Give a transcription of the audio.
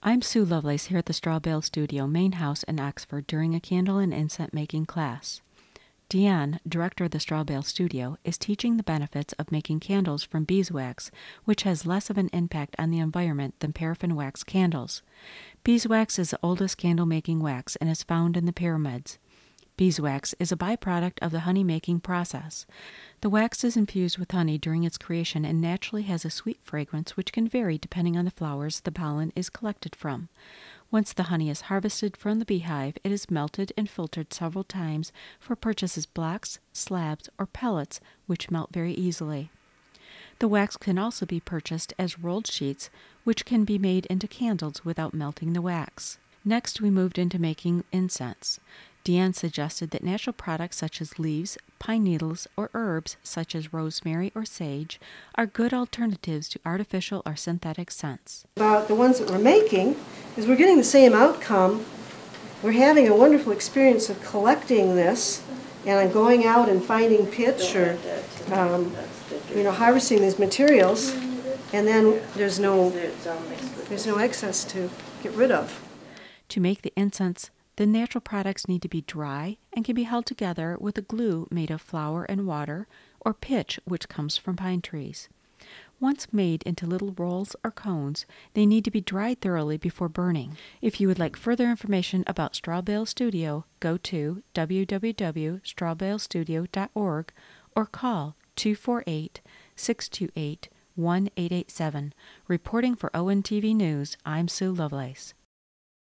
I'm Sue Lovelace here at the Straw Bale Studio, main house in Oxford, during a candle and incense making class. Deanne, director of the Straw Bale Studio, is teaching the benefits of making candles from beeswax, which has less of an impact on the environment than paraffin wax candles. Beeswax is the oldest candle making wax and is found in the pyramids. Beeswax is a byproduct of the honey making process. The wax is infused with honey during its creation and naturally has a sweet fragrance which can vary depending on the flowers the pollen is collected from. Once the honey is harvested from the beehive, it is melted and filtered several times for purchases. blocks, slabs, or pellets, which melt very easily. The wax can also be purchased as rolled sheets, which can be made into candles without melting the wax. Next, we moved into making incense. Deanne suggested that natural products such as leaves, pine needles, or herbs such as rosemary or sage are good alternatives to artificial or synthetic scents. About the ones that we're making is we're getting the same outcome. We're having a wonderful experience of collecting this and I'm going out and finding pitch or um, you know harvesting these materials and then there's no there's no excess to get rid of. To make the incense the natural products need to be dry and can be held together with a glue made of flour and water or pitch, which comes from pine trees. Once made into little rolls or cones, they need to be dried thoroughly before burning. If you would like further information about Straw Bale Studio, go to www.strawbalestudio.org or call 248 628 1887. Reporting for ONTV News, I'm Sue Lovelace.